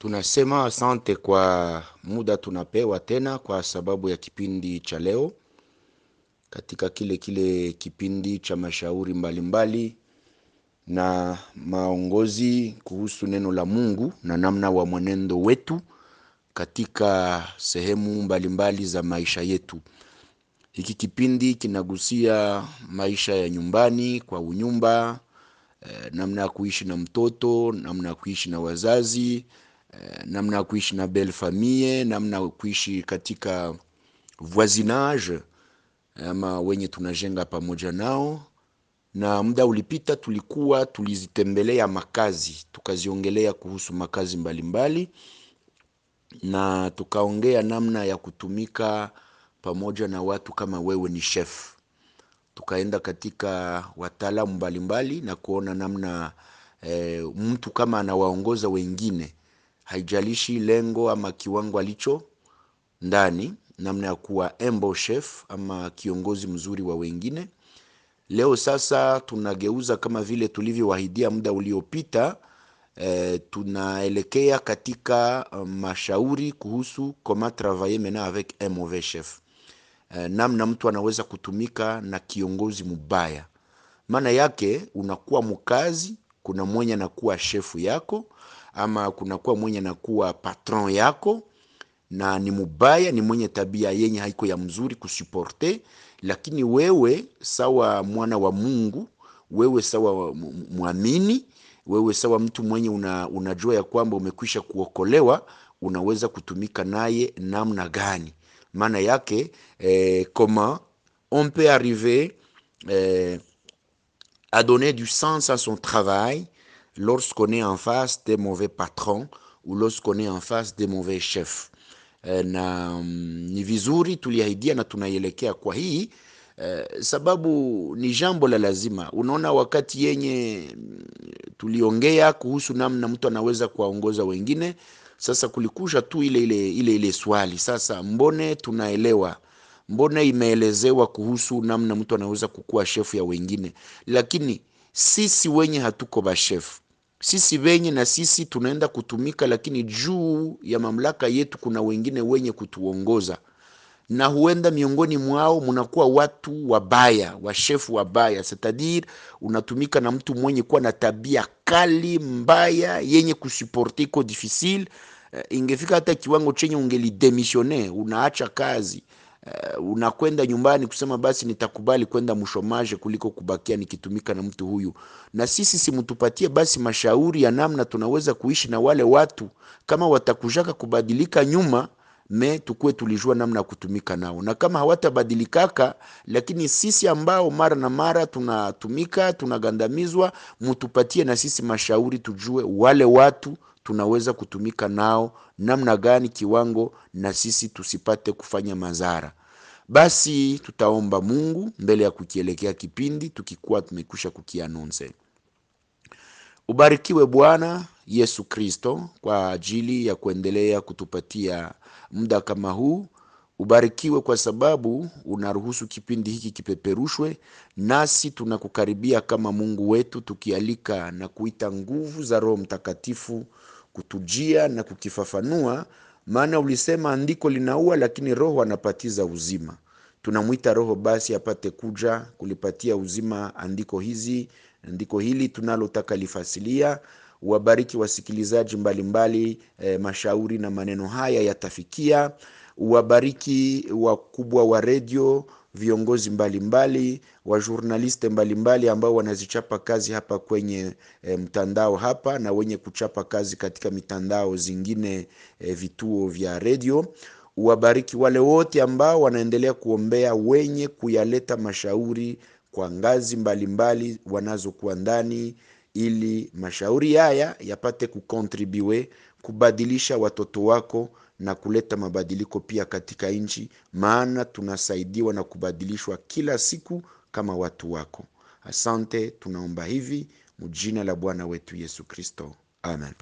Tunasema asante kwa muda tunapewa tena kwa sababu ya kipindi cha leo, katika kile kile kipindi cha mashauri mbalimbali mbali na maongozi kuhusu neno la Mungu na namna wa mwenendo wetu katika sehemu mbalimbali mbali za maisha yetu. Hiki kipindi kinagusia maisha ya nyumbani kwa unyumba, eh, namna ya kuishi na mtoto, namna ya kuishi na wazazi Eh, namna ya kuishi na belle famille, namna ya kuishi katika voisinage eh, ama wenye tunajenga pamoja nao. Na muda ulipita, tulikuwa tulizitembelea makazi, tukaziongelea kuhusu makazi mbalimbali mbali, na tukaongea namna ya kutumika pamoja na watu kama wewe ni chef. Tukaenda katika wataalamu mbalimbali na kuona namna e, mtu kama anawaongoza wengine haijalishi lengo ama kiwango alicho ndani, namna ya kuwa embo chef ama kiongozi mzuri wa wengine. Leo sasa tunageuza kama vile tulivyowahidia muda uliopita. E, tunaelekea katika um, mashauri kuhusu comment travailler avec chef. E, namna mtu anaweza kutumika na kiongozi mubaya. Maana yake unakuwa mkazi, kuna mwenye anakuwa shefu yako ama kunakuwa mwenye anakuwa patron yako na ni mubaya, ni mwenye tabia yenye haiko ya mzuri kusuporte. Lakini wewe sawa mwana wa Mungu, wewe sawa mwamini, wewe sawa mtu mwenye una, unajua ya kwamba umekwisha kuokolewa, unaweza kutumika naye namna gani? Maana yake eh, koma on peut arriver eh, à donner du sens à son travail lorsqu'on est en face des mauvais patrons ou lorsqu'on est en face des mauvais chefs. Euh, na mm, ni vizuri tuliahidia na tunaelekea kwa hii eh, sababu ni jambo la lazima. Unaona, wakati yenye mm, tuliongea kuhusu namna mtu anaweza kuwaongoza wengine, sasa kulikusha tu ile ile, ile ile swali sasa, mbone tunaelewa mbone imeelezewa kuhusu namna mtu anaweza kukuwa shefu ya wengine, lakini sisi wenye hatuko bashefu sisi wenye na sisi tunaenda kutumika, lakini juu ya mamlaka yetu kuna wengine wenye kutuongoza, na huenda miongoni mwao mnakuwa watu wabaya, washefu wabaya, setadiri unatumika na mtu mwenye kuwa na tabia kali mbaya, yenye kusuporte iko difficile. Eh, ingefika hata kiwango chenye ungelidemissione, unaacha kazi uh, unakwenda nyumbani kusema basi nitakubali kwenda mshomaje kuliko kubakia nikitumika na mtu huyu. Na sisi simtupatie basi mashauri ya namna tunaweza kuishi na wale watu kama watakujaka kubadilika nyuma me tukuwe tulijua namna ya kutumika nao, na kama hawatabadilikaka, lakini sisi ambao mara na mara tunatumika tunagandamizwa, mutupatie na sisi mashauri, tujue wale watu tunaweza kutumika nao namna gani kiwango na sisi tusipate kufanya madhara. Basi tutaomba Mungu mbele ya kukielekea kipindi tukikuwa tumekwisha kukianonse. Ubarikiwe Bwana Yesu Kristo kwa ajili ya kuendelea kutupatia muda kama huu Ubarikiwe kwa sababu unaruhusu kipindi hiki kipeperushwe, nasi tunakukaribia kama Mungu wetu, tukialika na kuita nguvu za Roho Mtakatifu kutujia na kukifafanua, maana ulisema andiko linaua, lakini Roho anapatiza uzima. Tunamwita Roho basi apate kuja kulipatia uzima andiko hizi andiko hili tunalotaka lifasilia wabariki wasikilizaji mbalimbali mbali, eh, e, mashauri na maneno haya yatafikia wabariki wakubwa wa redio, viongozi mbalimbali, wajurnaliste mbalimbali ambao wanazichapa kazi hapa kwenye e, mtandao hapa na wenye kuchapa kazi katika mitandao zingine e, vituo vya redio wabariki wale wote ambao wanaendelea kuombea wenye kuyaleta mashauri kwa ngazi mbalimbali wanazokuwa ndani, ili mashauri haya yapate kukontribiwe kubadilisha watoto wako na kuleta mabadiliko pia katika nchi, maana tunasaidiwa na kubadilishwa kila siku kama watu wako. Asante, tunaomba hivi mjina la Bwana wetu Yesu Kristo, amen.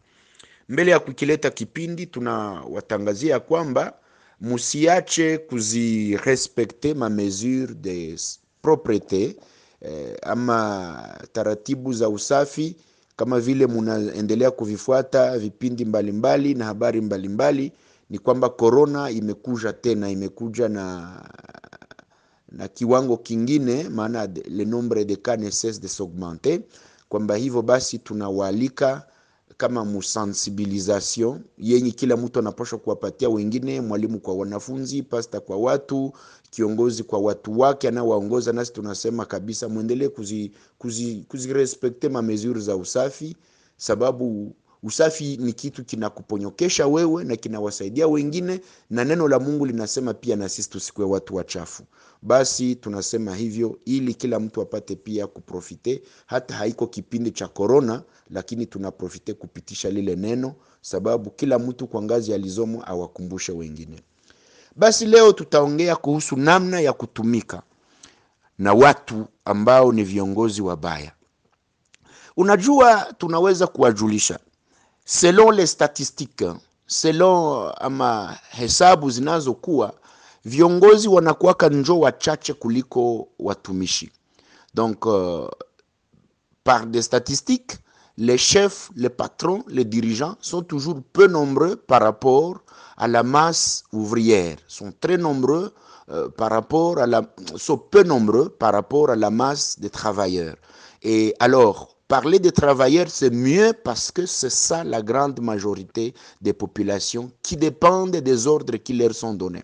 Mbele ya kukileta kipindi, tunawatangazia kwamba musiache kuzirespekte ma mesure de propreté eh, ama taratibu za usafi kama vile munaendelea kuvifuata vipindi mbalimbali mbali, na habari mbalimbali mbali ni kwamba korona imekuja tena, imekuja na na kiwango kingine, maana le nombre de cas ne cesse de s'augmenter. Kwamba hivyo basi tunawaalika kama musensibilisation yenye kila mtu anapaswa kuwapatia wengine, mwalimu kwa wanafunzi, pasta kwa watu, kiongozi kwa watu wake anawaongoza. Nasi tunasema kabisa mwendelee kuzirespekte kuzi, kuzi mameziuri za usafi sababu Usafi ni kitu kinakuponyokesha wewe na kinawasaidia wengine, na neno la Mungu linasema pia na sisi tusikue watu wachafu. Basi tunasema hivyo ili kila mtu apate pia kuprofite, hata haiko kipindi cha korona, lakini tunaprofite kupitisha lile neno, sababu kila mtu kwa ngazi alizomo awakumbushe wengine. Basi leo tutaongea kuhusu namna ya kutumika na watu ambao ni viongozi wabaya. Unajua, tunaweza kuwajulisha Selon les statistiques, selon euh, ama hesabu zinazokuwa, viongozi wanakuwaka njo wachache kuliko watumishi. Donc euh, par des statistiques, les chefs, les patrons, les dirigeants sont toujours peu nombreux par rapport à la masse ouvrière, sont très nombreux euh, par rapport à la, peu nombreux par rapport à la masse des travailleurs. Et alors, Parler des travailleurs, c'est mieux parce que c'est ça la grande majorité des populations qui dépendent des ordres qui leur sont donnés.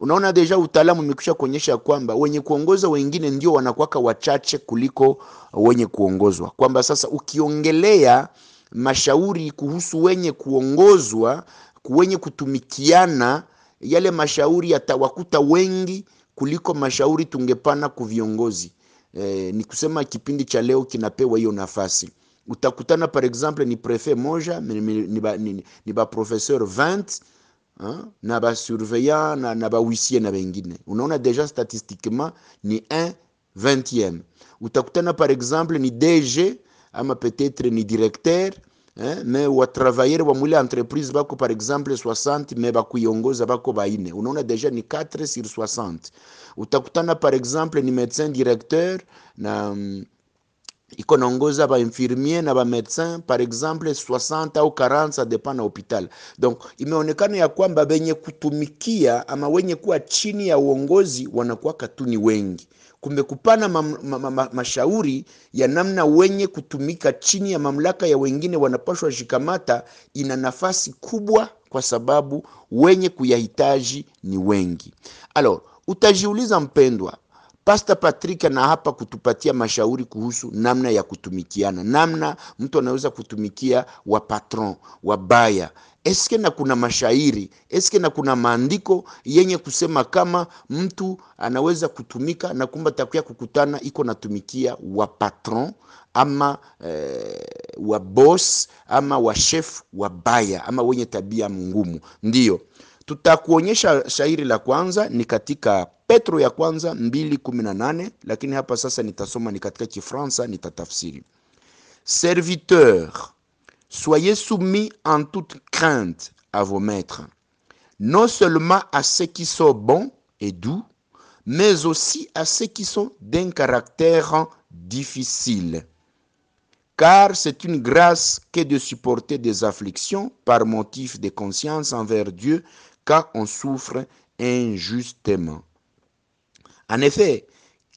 Unaona, deja utaalamu umekwisha kuonyesha kwamba wenye kuongoza wengine ndio wanakuwaka wachache kuliko wenye kuongozwa, kwamba sasa ukiongelea mashauri kuhusu wenye kuongozwa, wenye kutumikiana, yale mashauri yatawakuta wengi kuliko mashauri tungepana kuviongozi eh, ni kusema kipindi cha leo kinapewa hiyo nafasi. Utakutana par exemple ni prefet moja ni, ni, ni, ni 20 ha? na basurveillant na, na bahuisie na bengine. Unaona deja statistiquement ni 1 20e. Utakutana par exemple ni DG ama peut-être ni directeur eh, me watravayer wa mwile entreprise bako par exemple 60 me bakuiongoza bako baine, unaona deja ni 4 sur 60. Utakutana par exemple ni médecin directeur na um, iko naongoza ba infirmier na ba médecin par exemple 60 au 40, ça dépend na hôpital Donc imeonekana ya kwamba benye kutumikia ama wenye kuwa chini ya uongozi wanakuwa katuni wengi kumekupana mam, ma, ma, ma, mashauri ya namna wenye kutumika chini ya mamlaka ya wengine wanapashwa shikamata, ina nafasi kubwa kwa sababu wenye kuyahitaji ni wengi. alo utajiuliza mpendwa, Pasta Patrick ana hapa kutupatia mashauri kuhusu namna ya kutumikiana, namna mtu anaweza kutumikia wapatron wabaya, eske na kuna mashairi eske na kuna maandiko yenye kusema kama mtu anaweza kutumika na kumba takuya kukutana iko natumikia wa patron ama eh, wa boss ama wa chef baya ama wenye tabia ngumu. Ndiyo tutakuonyesha shairi la kwanza ni katika Petro ya kwanza 2:18 lakini hapa sasa nitasoma ni katika Kifransa, nitatafsiri serviteur Soyez soumis en toute crainte à vos maîtres, non seulement à ceux qui sont bons et doux, mais aussi à ceux qui sont d'un caractère difficile. Car c'est une grâce que de supporter des afflictions par motif de conscience envers Dieu quand on souffre injustement. En effet,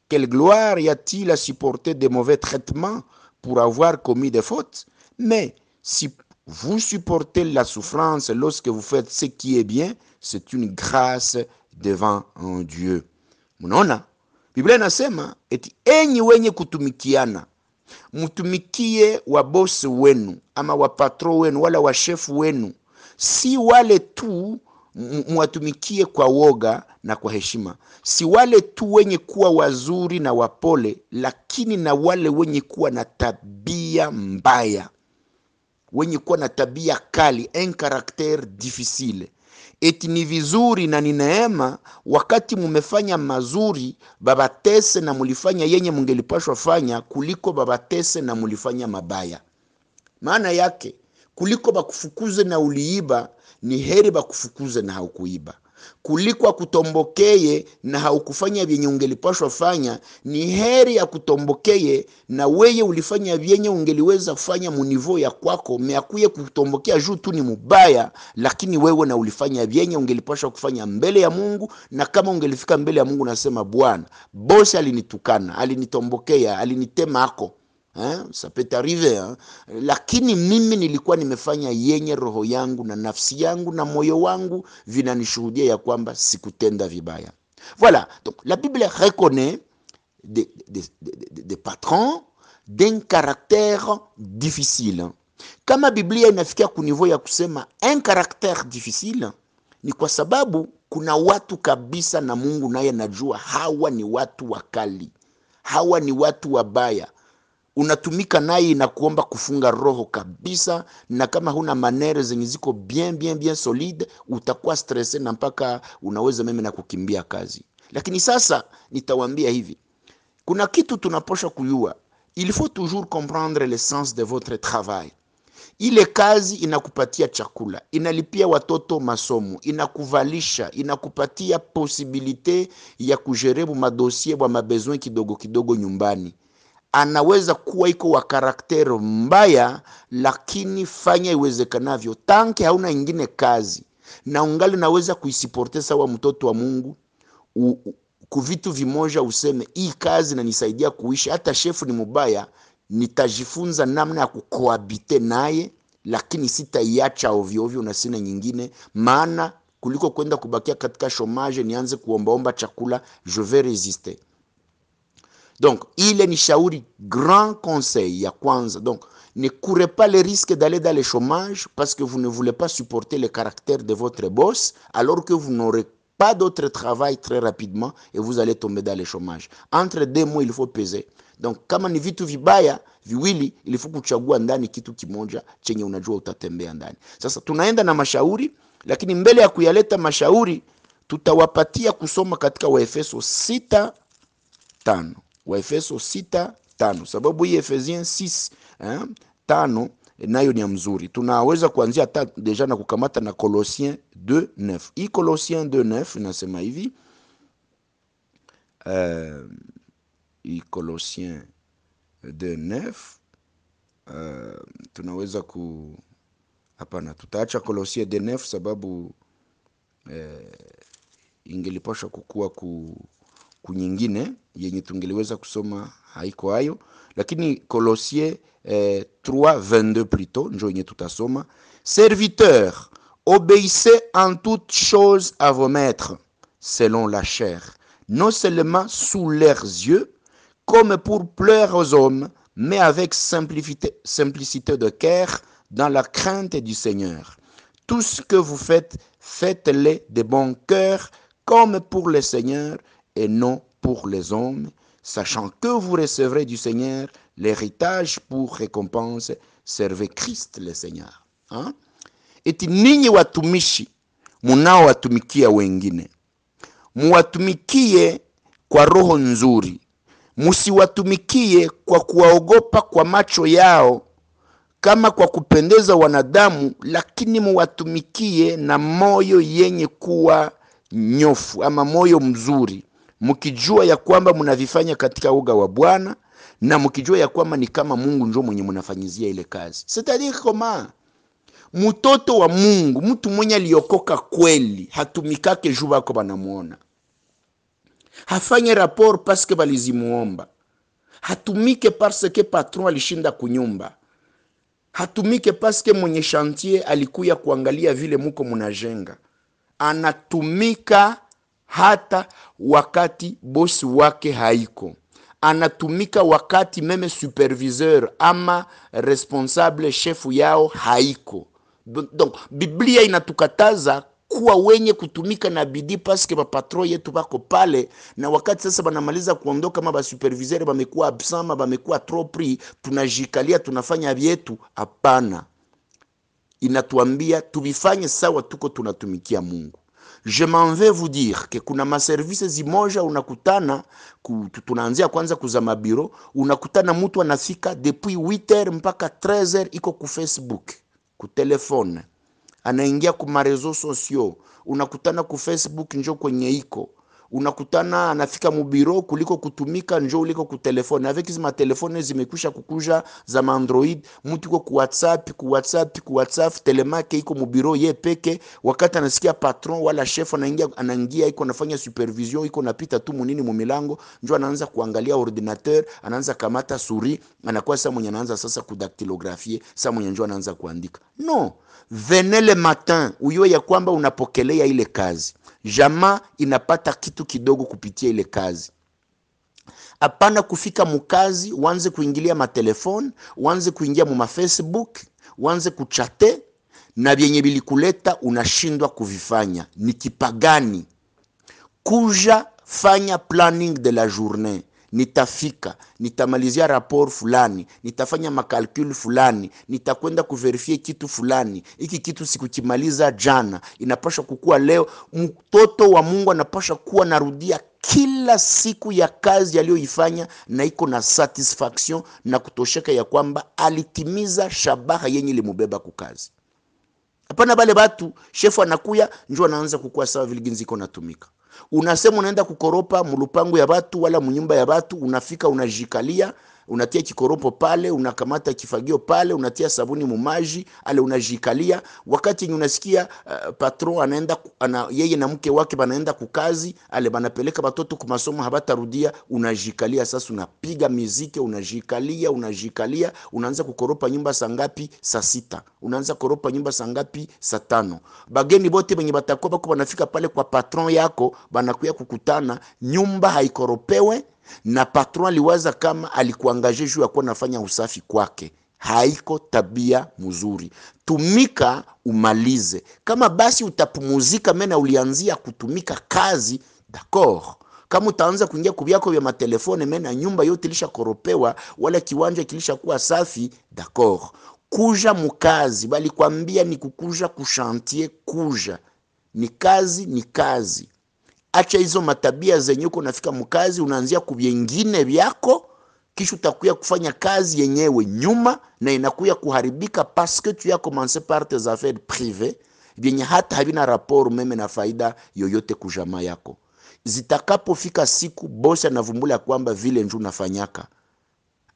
quelle gloire y a-t-il à supporter des mauvais traitements pour avoir commis des fautes Mais si vous supportez la souffrance lorsque vous faites ce qui est bien, c'est une grâce devant un Dieu. Munona. Biblia inasema eti enyi wenye kutumikiana mtumikie wabosi wenu ama wapatro wenu wala washefu wenu, si wale tu mwatumikie kwa woga na kwa heshima, si wale tu wenye kuwa wazuri na wapole, lakini na wale wenye kuwa na tabia mbaya. wenye kuwa na tabia kali, un caractere difficile. Eti ni vizuri na ni neema, wakati mumefanya mazuri babatese na mulifanya yenye mungelipashwa fanya, kuliko babatese na mulifanya mabaya. Maana yake kuliko bakufukuze na uliiba, ni heri bakufukuze na haukuiba kuliko kutombokeye na haukufanya vyenye ungelipashwa fanya. Ni heri kutombokeye na weye ulifanya vyenye ungeliweza fanya munivou ya kwako, meakuye kutombokea juu tu ni mubaya, lakini wewe na ulifanya vyenye ungelipashwa kufanya mbele ya Mungu. Na kama ungelifika mbele ya Mungu, nasema Bwana, bosi alinitukana, alinitombokea, alinitemako Ha, eh, ça peut arrive hein. Lakini mimi nilikuwa nimefanya yenye roho yangu na nafsi yangu na moyo wangu vinanishuhudia ya kwamba sikutenda vibaya. Voilà, donc la Bible reconnaît des, des, des, des patrons d'un caractère difficile. Kama Biblia inafikia kunivou ya kusema un caractère difficile, ni kwa sababu kuna watu kabisa na Mungu naye najua hawa ni watu wakali, hawa ni watu wabaya unatumika naye inakuomba kufunga roho kabisa, na kama huna manere zenye ziko bien bien bien solide, utakuwa stresse na mpaka unaweza meme na kukimbia kazi. Lakini sasa nitawambia hivi, kuna kitu tunaposha kuyua, il faut toujours comprendre le sens de votre travail. Ile kazi inakupatia chakula, inalipia watoto masomo, inakuvalisha, inakupatia posibilite ya kujerebu madosie bwa mabezoin kidogo kidogo nyumbani anaweza kuwa iko wa karaktero mbaya, lakini fanya iwezekanavyo. Tanki hauna ingine kazi na ungali naweza kuisiporte sawa mtoto wa Mungu u, u, kuvitu vimoja useme hii kazi nanisaidia kuishi. Hata shefu ni mubaya, nitajifunza namna ya kukoabite naye, lakini sitaiacha ovyoovyo na sina nyingine maana, kuliko kwenda kubakia katika shomaje nianze kuombaomba chakula, je vais resister Donc, il ni shauri grand conseil a kwanza. Donc, ne courez pas le risque d'aller dans le chômage parce que vous ne voulez pas supporter le caractère de votre boss alors que vous n'aurez pas d'autre travail très rapidement et vous allez tomber dans le chômage. Entre deux mots, il faut peser. Donc kama ni vitu vibaya viwili, ilifaa kuchagua ndani kitu kimoja chenye unajua utatembea ndani. Sasa tunaenda na mashauri, lakini mbele ya kuyaleta mashauri tutawapatia kusoma katika Waefeso sita tano. Waefeso 6:5 sababu hii efesien 6 eh, nayo ni mzuri, tunaweza kuanzia hata deja na kukamata na Colossiens 2:9. Hii Colossiens 2:9 inasema hivi uh, eh, hii Colossiens 2:9 uh, eh, tunaweza ku hapana, tutaacha Colossiens 2:9 sababu uh, ingelipasha kukua ku kunyingine yenye tungeliweza kusoma haiko hayo, lakini eh, plutôt Serviteur, obéissez en toutes choses à vos maîtres selon la chair, non seulement sous leurs yeux, comme pour plaire aux hommes, mais avec simplicité, simplicité de cœur, dans la crainte du Seigneur. Tout ce que vous faites, faites-le de bon cœur, comme pour le Seigneur, et non pour les hommes, sachant que vous recevrez du Seigneur l'héritage pour récompense. Servez Christ le Seigneur. Hein? Eti ninyi watumishi munaowatumikia wengine, muwatumikie kwa roho nzuri, musiwatumikie kwa kuwaogopa kwa macho yao kama kwa kupendeza wanadamu, lakini muwatumikie na moyo yenye kuwa nyofu ama moyo mzuri mkijua ya kwamba mnavifanya katika uga wa Bwana na mkijua ya kwamba ni kama Mungu ndio mwenye mnafanyizia ile kazi. C'est-à-dire comment mtoto wa Mungu, mtu mwenye aliokoka kweli, hatumikake juu bako banamuona, hafanye rapport parce que balizimuomba, hatumike parce que patron alishinda kunyumba, hatumike parce que mwenye chantier alikuya kuangalia vile muko munajenga, anatumika hata wakati bosi wake haiko, anatumika wakati meme superviseur ama responsable chefu yao haiko. Donc Biblia inatukataza kuwa wenye kutumika na bidii paske bapatron yetu bako pale, na wakati sasa banamaliza kuondoka, ma basuperviseur bamekuwa absent, bamekuwa trop tunajikalia tunafanya vyetu. Hapana, inatuambia tuvifanye sawa tuko tunatumikia Mungu je m'en vais vous dire que kuna maservice zimoja unakutana ku, tunaanzia kwanza kuza mabiro, unakutana mtu anafika depuis 8h mpaka 13h iko ku Facebook, ku telefone, anaingia ku marezo sosio, unakutana ku Facebook njo kwenye iko unakutana anafika mubiro kuliko kutumika njo uliko kutelefone avec hizi matelefone zimekwisha kukuja za maandroid mtu iko ku whatsapp ku whatsapp ku whatsapp telemake iko mubiro ye peke wakati anasikia patron wala chef anaingia anaingia iko nafanya supervision iko napita tu munini mumilango njo anaanza kuangalia ordinateur anaanza kamata suri anakuwa sasa mwenye anaanza sasa kudactylographier sasa mwenye njo anaanza kuandika no venele matin uyo ya kwamba unapokelea ile kazi jamaa inapata kitu kidogo kupitia ile kazi. Hapana kufika mukazi uanze kuingilia matelefone, uanze kuingia mu mafacebook, uanze kuchate na vyenye vilikuleta unashindwa kuvifanya. Ni kipagani kuja fanya planning de la journée nitafika, nitamalizia rapor fulani, nitafanya makalkuli fulani, nitakwenda kuverifie kitu fulani. Hiki kitu sikukimaliza jana, inapasha kukua leo. Mtoto wa Mungu anapasha kuwa narudia kila siku ya kazi aliyoifanya na iko na satisfaction na kutosheka ya kwamba alitimiza shabaha yenye limubeba kukazi. Hapana bale batu shefu anakuya njo anaanza kukua sawa vile ginzi iko natumika unasema unaenda kukoropa mulupangu ya batu wala munyumba ya batu, unafika unajikalia unatia kikoropo pale, unakamata kifagio pale, unatia sabuni mumaji ale, unajikalia wakati yenye unasikia uh, patron anaenda ana, yeye na mke wake banaenda kukazi ale, banapeleka batoto kumasomo habatarudia, unajikalia sasa, unapiga miziki, unajikalia unajikalia, unaanza kukoropa nyumba saa ngapi? Saa sita. Unaanza kukoropa nyumba saa ngapi? Saa tano. Bageni bote benye batakuwa bako banafika pale kwa patron yako, banakuya kukutana, nyumba haikoropewe na patron aliwaza kama alikuangaje juu yakuwa nafanya usafi kwake. Haiko tabia mzuri, tumika umalize. Kama basi utapumuzika mena ulianzia kutumika kazi d'accord kama utaanza kuingia kuvyako vya matelefone mena nyumba yote ilishakoropewa wala kiwanja kilishakuwa safi d'accord. Kuja mukazi kwambia ni kukuja kushantie, kuja ni kazi, ni kazi acha hizo matabia zenye uko nafika mkazi, unaanzia kuvyengine vyako, kisha utakuya kufanya kazi yenyewe nyuma na inakuya kuharibika, paske tu ya komanse par tes affaires prive vyenye hata havina rapport meme na faida yoyote kujama yako. Zitakapofika siku bosi anavumbula kwamba vile nju nafanyaka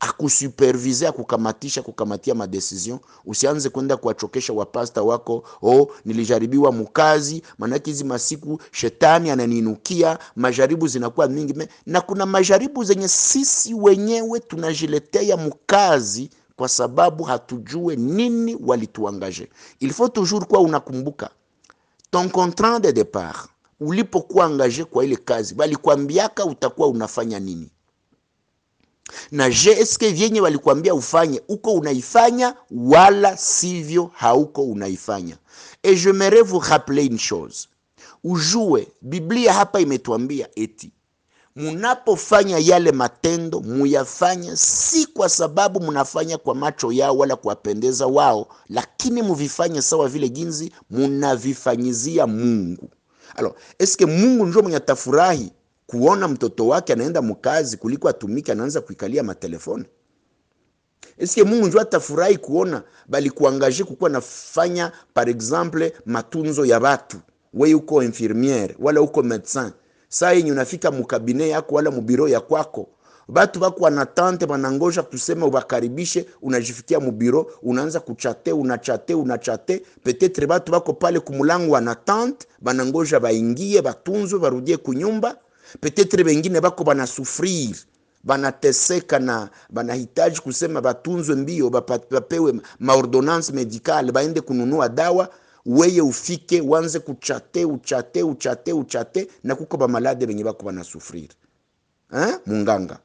akusupervise akukamatisha kukamatia madesizion Usianze kwenda kuwachokesha wapasta wako, o oh, nilijaribiwa mukazi maanake hizi masiku shetani ananiinukia, majaribu zinakuwa mingi me, na kuna majaribu zenye sisi wenyewe tunajiletea mukazi kwa sababu hatujue nini walituangaje. ilfo faut toujours kuwa unakumbuka ton contrat de départ, ulipokuwa angaje kwa ile kazi, bali kwambiaka utakuwa unafanya nini na JSK vyenye walikuambia ufanye uko unaifanya, wala sivyo hauko unaifanya. e je merais vous rappeler une chose, ujue Biblia hapa imetuambia eti munapofanya yale matendo muyafanye si kwa sababu munafanya kwa macho yao wala kuwapendeza wao, lakini muvifanye sawa vile jinsi munavifanyizia Mungu. Alors, eske Mungu njo mwenye atafurahi kuona mtoto wake anaenda mkazi kuliko atumike, anaanza kuikalia matelefoni. Eske Mungu njo atafurahi kuona bali kuangaje kukuwa nafanya par exemple matunzo ya watu. We uko infirmiere wala uko medecin, saa yenye unafika mukabine yako wala mubiro ya kwako, batu bako wanatante wanangoja kusema ubakaribishe. Unajifikia mubiro unaanza kuchate, unachate, unachate, petetre batu bako pale kumulango wanatante wanangoja baingie, batunzwe, barudie kunyumba Petetre bengine bako banasufrir banateseka na banahitaji kusema batunzwe mbio, bapewe maordonance medicale, baende kununua dawa. Weye ufike wanze kuchate uchate uchate uchate, na kuko bamalade benye bako banasufrir Munganga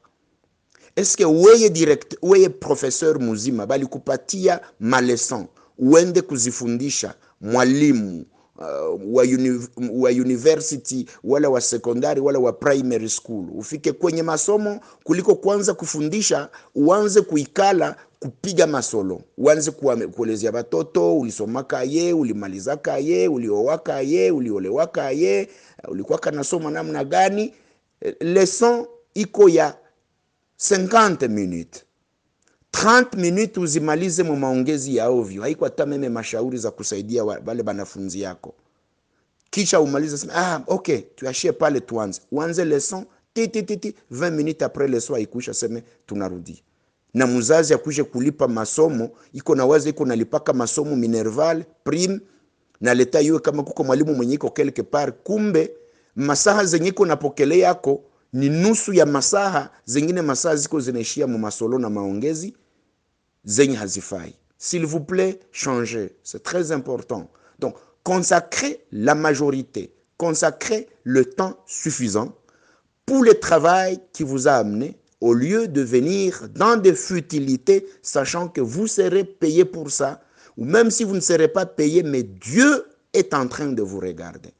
eske weye direct, weye professeur muzima balikupatia maleson uende kuzifundisha mwalimu uh, wa, uni, wa university wala wa sekondari wala wa primary school, ufike kwenye masomo kuliko kwanza kufundisha, uanze kuikala kupiga masolo, uanze kuelezea batoto ulisomaka ye ulimalizaka ye uliowaka ye uliolewaka ye uh, ulikwaka nasoma namna gani. Eh, Leson iko ya 50 minutes 30 minutes uzimalize mu maongezi ya ovyo, haiko hata meme mashauri za kusaidia wale banafunzi yako, kisha umalize sema ah, okay, tuashie pale, tuanze uanze ti ti ti 20 minutes apres leson ikusha seme tunarudi na mzazi akuje kulipa masomo, iko na wazi, iko nalipaka masomo minerval prime na leta yue, kama kuko mwalimu mwenye iko quelque part, kumbe masaha zenye iko napokele yako ni nusu ya masaha zingine masaha ziko zinaishia mu masolo na maongezi S'il vous plaît, changez. C'est très important. Donc, consacrez la majorité, consacrez le temps suffisant pour le travail qui vous a amené au lieu de venir dans des futilités, sachant que vous serez payé pour ça, ou même si vous ne serez pas payé, mais Dieu est en train de vous regarder.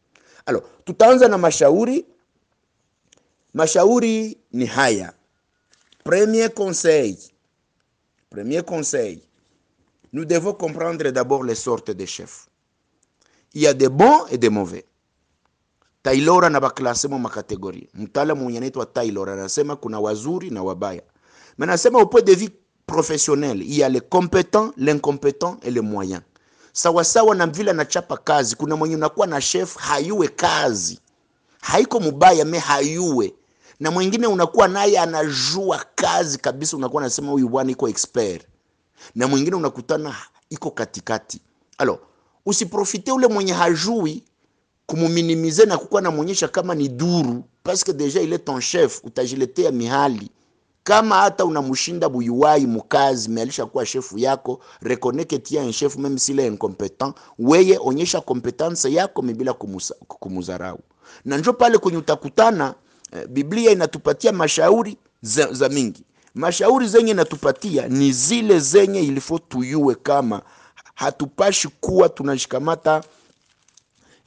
Alors, Tout en mashauri. Mashauri ni Premier conseil, Premier conseil, nous devons comprendre d'abord les sortes de chefs. Il y a des bons et des mauvais. Taylor catégorie. makategoria. Mtaalamu mwenye taïlora, Taylor anasema kuna wazuri na wabaya. Mais sema au point de vie professionnel, il y a les compétents, l'incompétent et les moyens. sawa na vile chapa kazi, kuna mwenye unakuwa na chef hayue kazi. Haiko mubaya me hayue na mwingine unakuwa naye anajua kazi kabisa, unakuwa nasema huyu bwana iko expert, na mwingine unakutana iko katikati. Alo, usiprofite ule mwenye hajui kumuminimize na kukuwa namwonyesha kama ni duru, paske deja ile ton chef, utajiletea mihali kama hata unamshinda buyuwai mukazi mealisha kuwa shefu yako, rekoneke tia en shefu meme sile incompetent, weye onyesha kompetence yako mebila kumuzarau, na njo pale kwenye utakutana Eh, Biblia inatupatia mashauri za, za mingi. Mashauri zenye inatupatia ni zile zenye ilifo tuyue kama hatupashi kuwa tunashikamata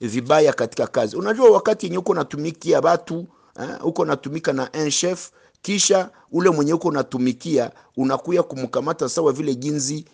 vibaya katika kazi. Unajua wakati yenye uko natumikia watu, eh, uko natumika na un chef kisha ule mwenye uko unatumikia unakuya kumkamata sawa vile jinsi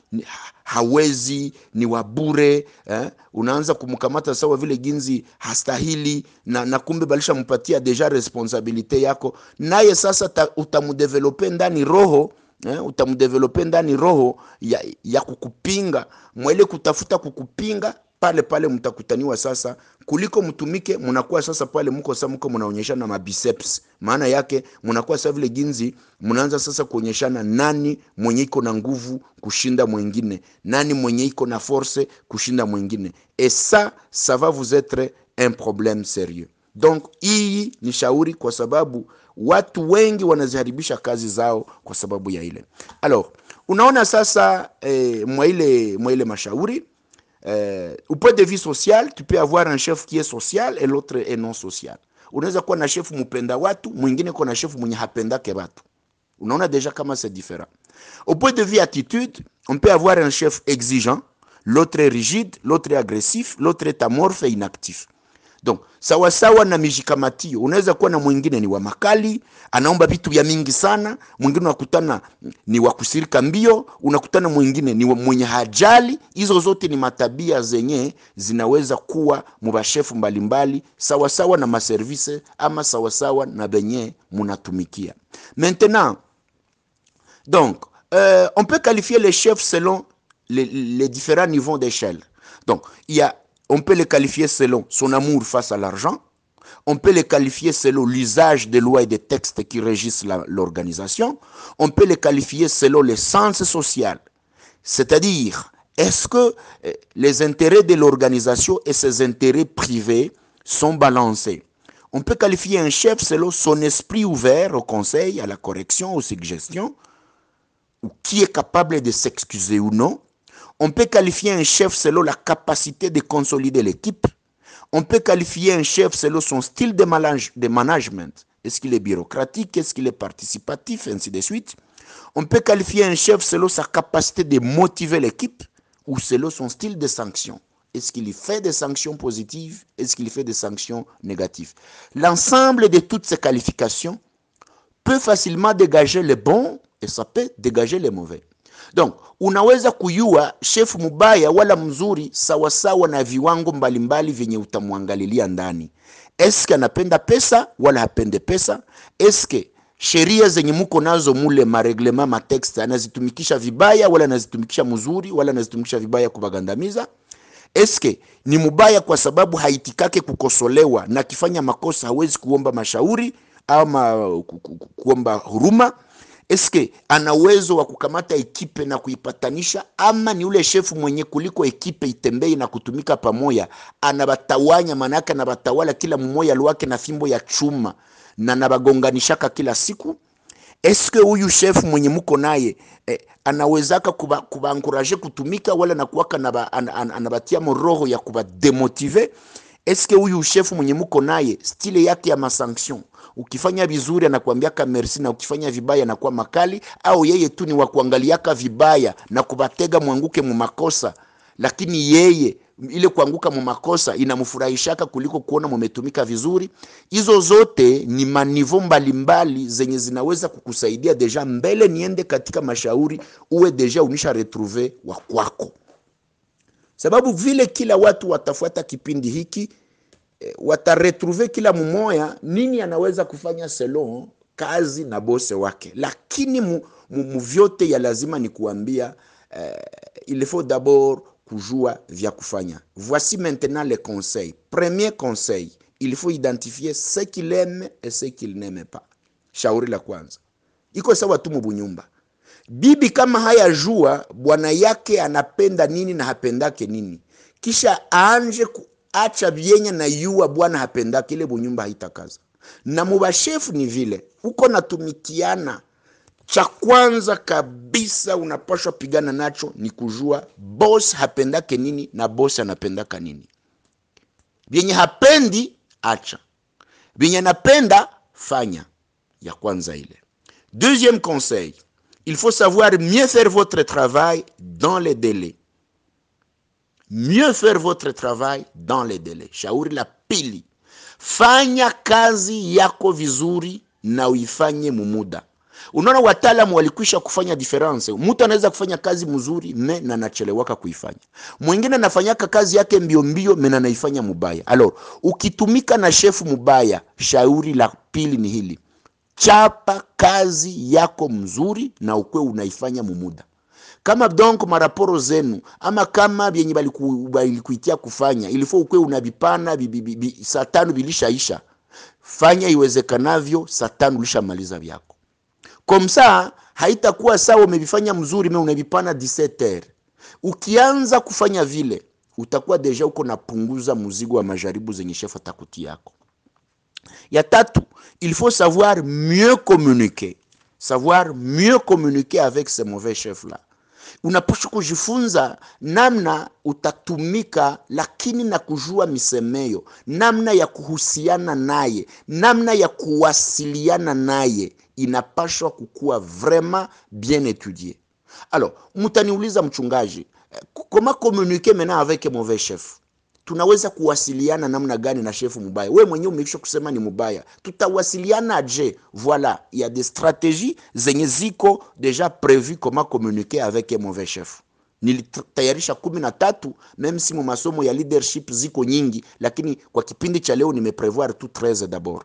hawezi ni wabure eh? Unaanza kumkamata sawa vile jinsi hastahili na, na kumbe balisha mpatia deja responsabilite yako naye sasa utamudevelope ndani roho eh? utamdevelope ndani roho ya, ya kukupinga mwele kutafuta kukupinga pale pale mtakutaniwa sasa, kuliko mtumike, mnakuwa sasa pale mko sasa, mko mnaonyeshana mabiceps. Maana yake mnakuwa sasa vile jinsi, mnaanza sasa kuonyeshana nani mwenye iko na nguvu kushinda mwingine, nani mwenye iko na force kushinda mwingine, et ça ça va vous être un problème sérieux. Donc hii ni shauri, kwa sababu watu wengi wanaziharibisha kazi zao kwa sababu ya ile. Alors unaona sasa eh, mwa ile mwa ile mashauri Euh, au point de vue social, tu peux avoir un chef qui est social et l'autre est non social. On chef chef déjà comment c'est différent. Au point de vue attitude, on peut avoir un chef exigeant, l'autre est rigide, l'autre est agressif, l'autre est amorphe et inactif. Donc sawasawa na mishikamatio, unaweza kuwa na mwingine ni wa makali, anaomba vitu vya mingi sana, mwingine unakutana ni wa kusirika mbio, unakutana mwingine ni mwenye hajali. Hizo zote ni matabia zenye zinaweza kuwa mubashefu mbalimbali, sawasawa na maservise ama sawasawa na benye munatumikia. Maintenant donc euh, on peut qualifier les chefs selon les, les différents niveaux d'échelle. Donc il y a On peut les qualifier selon son amour face à l'argent, on peut les qualifier selon l'usage des lois et des textes qui régissent l'organisation, on peut les qualifier selon le sens social, c'est-à-dire est-ce que euh, les intérêts de l'organisation et ses intérêts privés sont balancés On peut qualifier un chef selon son esprit ouvert au conseil, à la correction, aux suggestions, ou qui est capable de s'excuser ou non, on peut qualifier un chef selon la capacité de consolider l'équipe. On peut qualifier un chef selon son style de, management. Est-ce qu'il est bureaucratique Est-ce qu'il est participatif Et Ainsi de suite. On peut qualifier un chef selon sa capacité de motiver l'équipe ou selon son style de sanction. Est-ce qu'il fait des sanctions positives Est-ce qu'il fait des sanctions négatives L'ensemble de toutes ces qualifications peut facilement dégager les bons et ça peut dégager les mauvais. donc unaweza kuyua shefu mubaya wala mzuri sawasawa na viwango mbalimbali vyenye utamwangalilia ndani. Eske anapenda pesa wala hapende pesa? Eske sheria zenye muko nazo mule mareglema matexte anazitumikisha vibaya wala anazitumikisha mzuri wala anazitumikisha vibaya kubagandamiza? Eske ni mubaya kwa sababu haitikake kukosolewa na akifanya makosa hawezi kuomba mashauri ama kuomba huruma? eske ana uwezo wa kukamata ekipe na kuipatanisha, ama ni ule shefu mwenye kuliko ekipe itembei na kutumika pamoja anabatawanya manake anabatawala kila mmoja lwake na fimbo ya chuma na nabagonganishaka kila siku. Eske huyu shefu mwenye mko naye eh, anawezaka kubankuraje kuba kutumika wala nakuwaka anabatia moroho ya kubademotive? Eske huyu shefu mwenye mko naye stile yake ya masanction Ukifanya vizuri anakuambiaka merci, na ukifanya vibaya anakuwa makali, au yeye tu ni wakuangaliaka vibaya na kuvatega mwanguke mumakosa, lakini yeye ile kuanguka mumakosa inamfurahishaka kuliko kuona mumetumika vizuri. Hizo zote ni manivo mbalimbali zenye zinaweza kukusaidia deja mbele. Niende katika mashauri, uwe deja unisha retrouve wa kwako, sababu vile kila watu watafuata kipindi hiki Eh, wataretruve kila mmoja nini anaweza kufanya selon kazi na bose wake, lakini mu, ya lazima ni kuambia eh, il faut d'abord kujua vya kufanya. Voici maintenant le conseil Premier conseil, il faut identifier ce qu'il aime et ce qu'il n'aime pas. Shauri la kwanza iko sawa tu mubunyumba bibi kama haya jua bwana yake anapenda nini na hapendake nini, kisha aanje ku acha vyenye na yuwa Bwana hapenda kile bunyumba haitakaza. Na mubashefu ni vile uko natumikiana, cha kwanza kabisa unapashwa pigana nacho ni kujua boss hapendake nini na boss anapendaka nini. Vyenye hapendi acha, vyenye napenda fanya. Ya kwanza ile. Deuxième conseil, il faut savoir mieux faire votre travail dans les délais mieux faire votre travail dans les délais. Shauri la pili, fanya kazi yako vizuri na uifanye mumuda. Unaona, wataalamu walikwisha kufanya difference. Mtu anaweza kufanya kazi mzuri me na nachelewaka kuifanya, mwingine anafanyaka kazi yake mbio mbio me na naifanya mubaya. Alo, ukitumika na shefu mubaya, shauri la pili ni hili, chapa kazi yako mzuri na ukwe unaifanya mumuda. Kama donc maraporo zenu ama kama vyenye balikuitia kufanya ilifo ukwe unavipana satanu tano vilishaisha, fanya iwezekanavyo satanu tano ulishamaliza vyako komsa. Haitakuwa sawa umevifanya mzuri me unavipana diseter Ukianza kufanya vile utakuwa deja uko napunguza muzigo wa majaribu zenye shefu takuti yako. Ya tatu, il faut savoir mieux communiquer, savoir mieux communiquer avec ce mauvais chef là unapaswa kujifunza namna utatumika, lakini na kujua misemeyo, namna ya kuhusiana naye, namna ya kuwasiliana naye, inapaswa kukuwa vrema bien etudie. Alors mutaniuliza mchungaji, eh, comment communiquer maintenant avec mauvais chef? tunaweza kuwasiliana namna gani na shefu mubaya? Wewe mwenyewe umeisha kusema ni mubaya, tutawasiliana je? Voila, ya des strategies zenye ziko deja prevu comment communiquer avec un mauvais chef. Nilitayarisha kumi na tatu meme si masomo ya leadership ziko nyingi, lakini kwa kipindi cha leo nimeprevoir tu 13 d'abord.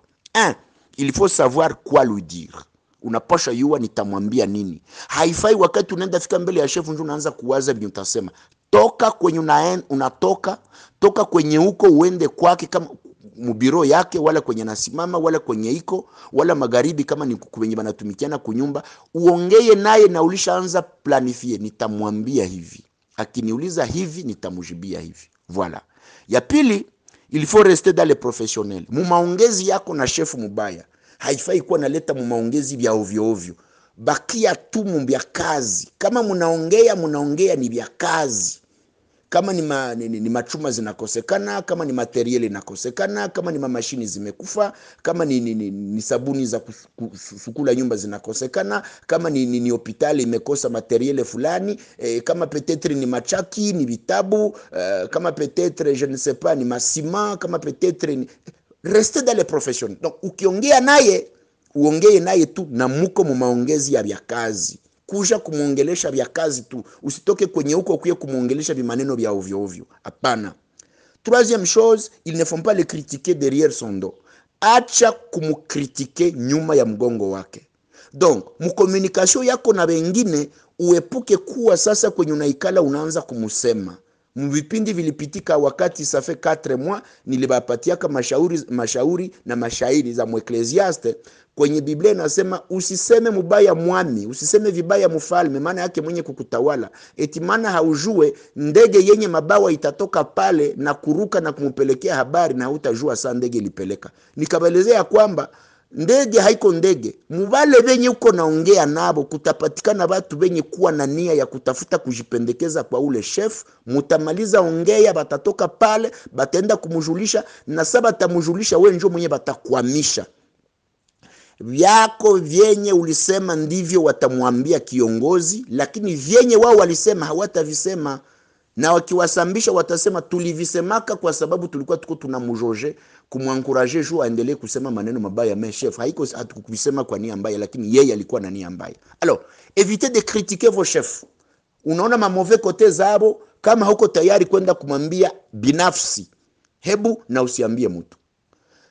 Un, il faut savoir quoi lui dire Unapasha yua nitamwambia nini. Haifai wakati unaenda fika mbele ya shefu ndio unaanza kuwaza, mimi utasema toka kwenye unaen, unatoka toka kwenye huko uende kwake kama mubiro yake wala kwenye nasimama wala kwenye iko wala magharibi, kama ni kwenye banatumikiana kunyumba, uongee naye na ulishaanza planifie, nitamwambia hivi, akiniuliza hivi nitamjibia hivi. Voilà. Ya pili, il faut rester dans le professionnel. Mumaongezi yako na chef mubaya haifai kuwa naleta mumaongezi vya ovyo ovyo, bakia tu mu kazi. Kama mnaongea mnaongea ni vya kazi kama ni, ma, ni, ni machuma zinakosekana, kama ni materieli inakosekana, kama ni mamashini zimekufa, kama ni, ni, ni, ni sabuni za kusukula nyumba zinakosekana, kama ni, ni, ni hospitali imekosa materieli fulani e, kama petetre ni machaki ni vitabu eh, kama petetre je ne sais pas ni masima, kama petetre ni reste dans les professions Donc ukiongea naye uongee naye tu na muko mu maongezi ya vya kazi kuja kumuongelesha vya kazi tu, usitoke kwenye huko ukuye kumuongelesha vimaneno vya ovyo ovyo. Hapana. Troisième chose, il ne faut pas le critiquer derrière son dos. Acha kumukritike nyuma ya mgongo wake. Donc mkomunikasio yako na wengine uepuke kuwa sasa kwenye unaikala unaanza kumusema mvipindi vilipitika wakati safe 4 mwa nilibapatiaka mashauri, mashauri na mashairi za Mwekleziaste. Kwenye Biblia inasema usiseme mubaya mwami, usiseme vibaya mfalme, maana yake mwenye kukutawala eti, maana haujue ndege yenye mabawa itatoka pale na kuruka na kumpelekea habari, na hautajua saa ndege ilipeleka. Nikabaelezea kwamba ndege haiko ndege. Mubale venye uko naongea nabo, kutapatikana batu venye kuwa na nia ya kutafuta kujipendekeza kwa ule chef. Mutamaliza ongea, batatoka pale, batenda kumujulisha, na sa batamujulisha, we njo mwenye batakwamisha vyako vyenye ulisema ndivyo watamwambia kiongozi, lakini vyenye wao walisema hawatavisema, na wakiwasambisha watasema tulivisemaka kwa sababu tulikuwa tuko tunamjoje kumwankuraje Joe aendelee kusema maneno mabaya, mais chef haiko atukusema kwa nia mbaya, lakini yeye alikuwa na nia mbaya. Alors evitez de critiquer vos chefs, unaona mamove côté zabo. Kama huko tayari kwenda kumwambia binafsi, hebu na usiambie mtu.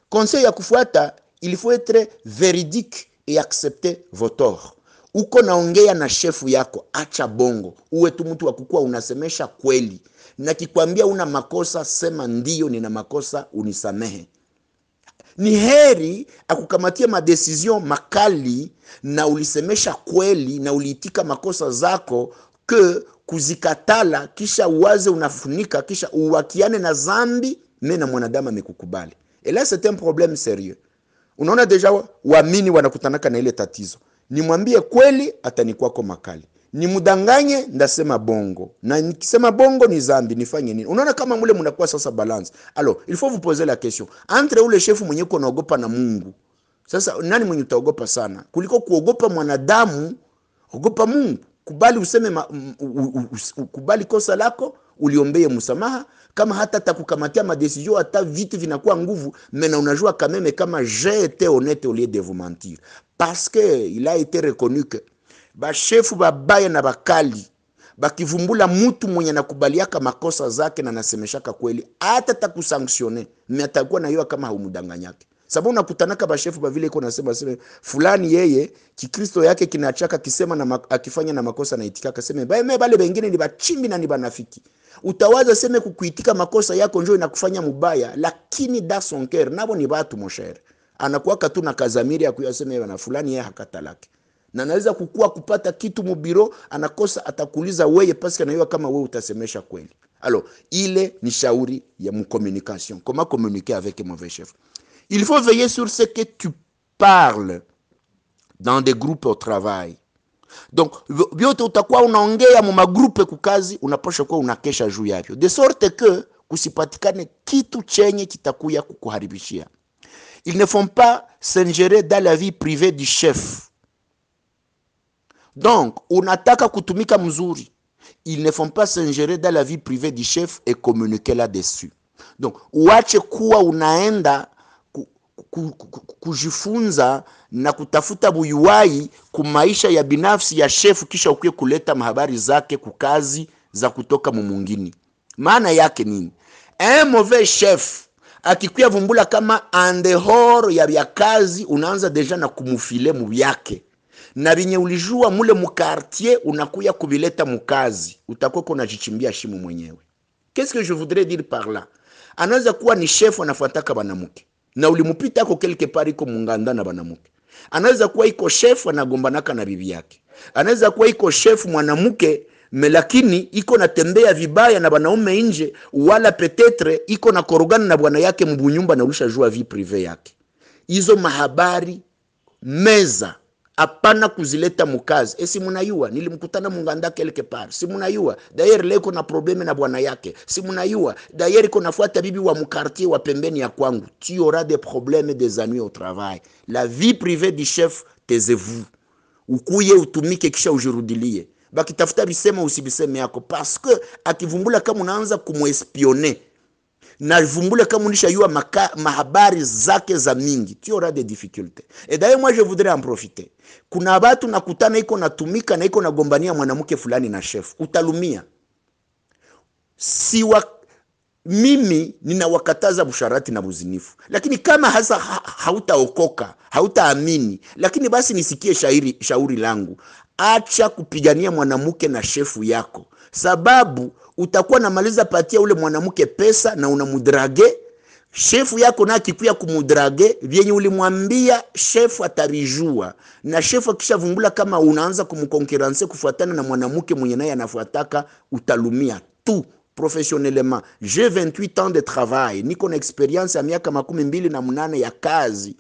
Conseil ya kufuata, il faut être véridique et accepter vos torts. Uko naongea na shefu yako, acha bongo, uwe tu mtu wa kukua unasemesha kweli. Nakikwambia una makosa, sema ndio nina makosa, unisamehe. Ni heri akukamatia madesizyon makali na ulisemesha kweli na uliitika makosa zako ke kuzikatala, kisha uwaze unafunika, kisha uwakiane na zambi me na mwanadamu amekukubali. Ela c'est un probleme serieux. Unaona deja waamini wanakutanaka na ile tatizo, nimwambie kweli, atanikwako makali nimudanganye, ndasema bongo, na nikisema bongo ni zambi, nifanye nini? Unaona kama mule mnakuwa sasa balance. alo il faut vous poser la question entre ule shefu mwenye uko naogopa na Mungu. Sasa nani mwenye utaogopa sana kuliko kuogopa mwanadamu? Ogopa Mungu, kubali useme ma, u, u, u, u, kubali kosa lako, uliombeye msamaha. Kama hata takukamatia madesizio hata vitu vinakuwa nguvu mena, unajua kameme kama j'ai été honnête au lieu de vous mentir parce que il a été reconnu que bashefu babaya na bakali bakivumbula mutu mwenye nakubaliaka makosa zake na nasemeshaka kweli, hata takusanksione me atakuwa naiwa kama haumudanganyake sababu unakutanaka bashefu bavile iko nasema sema fulani yeye kikristo yake kinachaka kisema na akifanya na makosa naitikaka sema baeme bale bengine ni bachimbi na ni banafiki. Utawaza sema kukuitika makosa yako njoo inakufanya mubaya, lakini dasonker nabo ni batu moshere anakuwa katuna kazamiri ya kuyasema na fulani yeye hakatalaki na anaweza kukua kupata kitu mubiro, anakosa atakuuliza weye, paske anaiwa kama wee utasemesha kweli. alo ile ni shauri ya mcommunication, koma communiquer avec mauvais chef. Il faut veiller sur ce que tu parles dans des groupes au travail. Donc vyote utakuwa unaongea mu magrupe kukazi, unaposha kuwa unakesha juu yavyo, de sorte que kusipatikane kitu chenye kitakuya kukuharibishia. Ils ne font pas sengere dans la vie privée du chef Donc, unataka kutumika mzuri, ils ne font pas s'ingérer dans la vie privée du chef et communiquer là-dessus. Donc, uache kuwa unaenda kujifunza na kutafuta buyuwai kumaisha ya binafsi ya shefu, kisha ukuye kuleta mahabari zake kukazi za kutoka mumungini. Maana yake nini? Un mauvais chef akikuya vumbula kama andehoro ya vya kazi, unaanza deja na kumufile mu na vinye ulijua mule mukartie unakuya kuvileta mukazi, utakuwa unajichimbia shimo mwenyewe. Qu'est-ce que je voudrais dire par là? Anaweza kuwa ni chef anafuataka banamuke na ulimupita ako quelque part iko munganda na banamuke. Anaweza kuwa iko chef anagombanaka na bibi yake, anaweza kuwa iko chef mwanamke melakini iko natembea vibaya na banaume nje, wala petetre iko na korogana na bwana yake mbunyumba na ulisha jua vie prive yake. Hizo mahabari meza apana kuzileta mukazi. E, si munayua nilimkutana munganda quelque part, si munayua dayer leko na probleme na bwana yake, si munayua dayer iko nafuata bibi wa mkartier wa pembeni ya kwangu. tu aura des problèmes des ennuis au travail. La vie privée du chef, tezevu ukuye utumike, kisha ujirudilie. Bakitafuta bisema usibiseme yako, parce que akivumbula kama unaanza kumwespione na Vumbula kama unishayua maka, mahabari zake za mingi tio ra de difficulté et d'ailleurs moi je voudrais en profiter. Kuna watu nakutana iko natumika na iko nagombania mwanamke fulani na chef, utalumia si wa mimi ninawakataza busharati na buzinifu, lakini kama hasa hautaokoka hautaamini, lakini basi nisikie shairi, shauri langu, acha kupigania mwanamke na shefu yako, sababu utakuwa namaliza patia ule mwanamke pesa na unamudrage shefu yako, na akikuya kumudrage vyenye ulimwambia shefu atarijua, na shefu akishavumbula kama unaanza kumkonkeranse kufuatana na mwanamke mwenye naye anafuataka, utalumia tu professionellement. J'ai 28 ans de travail, niko na experience ya miaka makumi mbili na mnane ya kazi.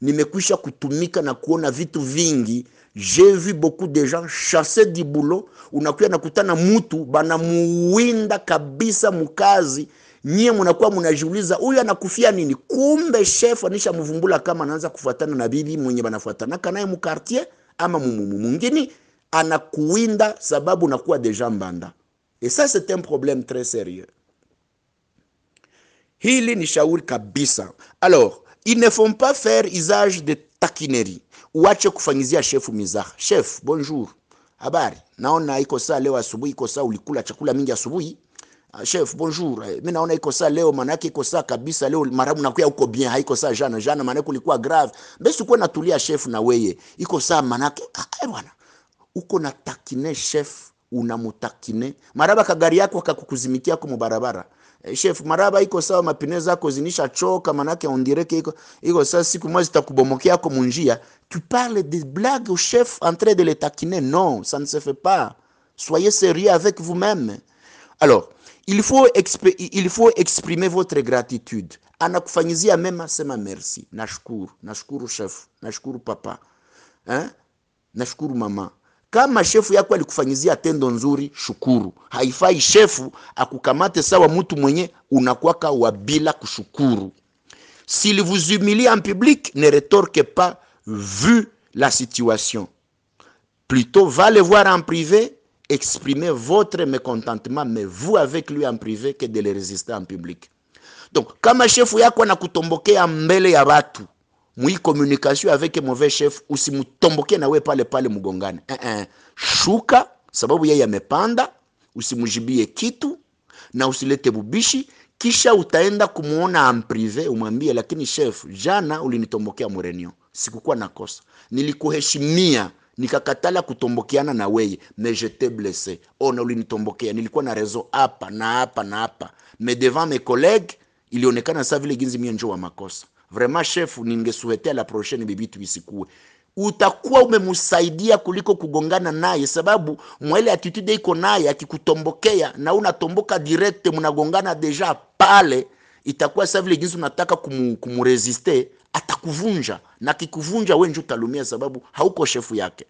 Nimekwisha kutumika na kuona vitu vingi. J'ai vu beaucoup de gens chasser du boulot. Unakuya nakutana mutu banamuwinda kabisa mukazi nyie munakuwa munajiuliza huyu anakufia nini? Kumbe chef anisha mvumbula kama anaanza kufuatana na bibi mwenye banafuatanaka naye mukartier ama mumumu mwingine anakuwinda, sababu unakuwa deja mbanda. Et ça, c'est un problème très sérieux. Hili ni shauri kabisa. Alors, ils ne font pas faire usage de takinerie. Uache kufanyizia shefu mizaha. Chef, bonjour. Habari. Naona iko saa leo asubuhi, iko saa ulikula chakula mingi asubuhi. Ah, chef, bonjour. Mimi eh, naona iko saa leo, maana yake iko saa kabisa leo, maramu nakuya uko bien, haiko saa jana jana, maana ulikuwa grave. Basi uko natulia chef na weye. Iko saa maana yake ah, eh, bwana. Uko na takine chef unamutakine maraba kagari yako kakukuzimikia huko mubarabara eh, chef maraba iko sawa mapine zako zinisha choka manake ondireke iko iko sawa siku moja zitakubomokea huko munjia tu parles des blagues au chef en train de le taquiner non ça ne se fait pas soyez sérieux avec vous-même alors il faut, il faut exprimer votre gratitude anakufanyizia mema sema merci nashukuru nashukuru chef nashukuru papa hein? nashukuru mama Kama shefu yako alikufanyizia tendo nzuri, shukuru. Haifai shefu akukamate sawa mtu mwenye unakwaka wa bila kushukuru. S'il vous humilie en public, ne rétorquez pas vu la situation. Plutôt, va le voir en privé, exprimez votre mécontentement, mais vous avec lui en privé, que de le résister en public. Donc, quand kama shefu yako anakutombokea mbele ya watu communication avec mauvais chef, usimutomboke nawe pale pale mgongane. Eh, eh. Shuka sababu yeye amepanda, usimjibie kitu na usilete bubishi, kisha utaenda kumuona amprive, umwambie lakini chef, jana ulinitombokea murenio, sikukuwa na kosa, nilikuheshimia nikakatala kutombokeana na weye mais je t'ai blessé. Ona, oh, ulinitombokea nilikuwa na rezo hapa na hapa na hapa, mais devant mes collègues ilionekana saa vile ginzi mie njo wa makosa Vraiment chef, ningesuhetea la prochaine bibi tuisikue utakuwa umemusaidia kuliko kugongana naye, sababu mwele attitude iko naye, akikutombokea na unatomboka direct, mnagongana deja pale, itakuwa sa vile jinsi unataka kumuresiste, atakuvunja na kikuvunja, we nje utalumia, sababu hauko shefu yake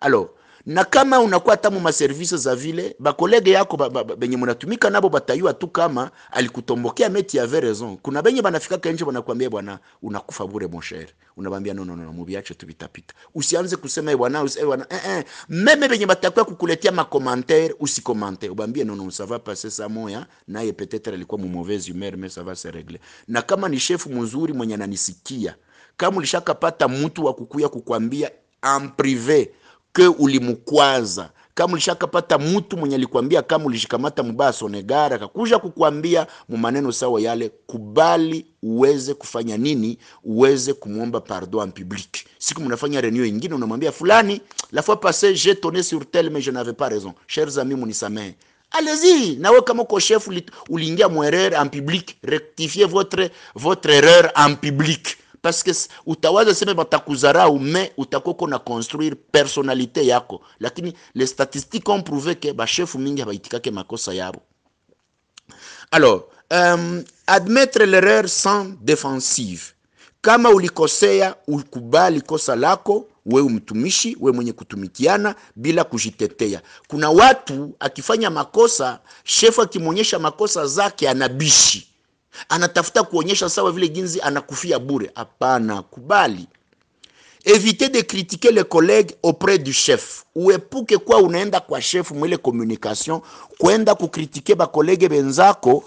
alo na kama unakuwa tamu maservise za vile bakolege yako ba, ba, benye munatumika nabo batayua tu kama alikutombokea meti ya raison Kuna benye banafikaka nje banakwambia bwana, unakufa bure mon cher, unabambia no no no, mubiache tu bitapita usianze kusema eh, bwana eh bwana eh eh. Meme benye batakuwa kukuletea ma commentaire, usikommentaire, ubambie no no, ça va passer sa moya, naye peut-être alikuwa mu mauvaise humeur mais ça va se régler. Na kama ni chef mzuri mwenye ananisikia, kama ulishakapata mtu wa kukuya kukwambia en privé ke ulimukwaza kama ulishakapata mtu mwenye alikwambia kama ulishikamata mubaya sonegara akakuja kukwambia mumaneno sawa yale, kubali uweze kufanya nini, uweze kumwomba pardon en public. Siku mnafanya reunion nyingine, unamwambia fulani, la fois passé j'ai tonné sur tel mais je n'avais pas raison, chers amis, munisamehe. Allez-y, nawe kama uko chef uliingia mwerere en public, rectifiez votre votre erreur en public parce que utawaza sema batakudharau me utakoko na construire personalite yako, lakini les statistiques ont prouvé ke bashefu mingi habaitikake makosa yabo. Alors um, admettre l'erreur sans défensive Kama ulikosea ukubali kosa lako, we mtumishi, we mwenye kutumikiana bila kujitetea. Kuna watu akifanya makosa, shefu akimwonyesha makosa zake anabishi anatafuta kuonyesha sawa vile ginzi anakufia bure. Hapana, kubali. Evite de critiquer les collègues auprès du chef. Uepuke kwa unaenda kwa chef mwile communication kwenda kukritike bakolege benzako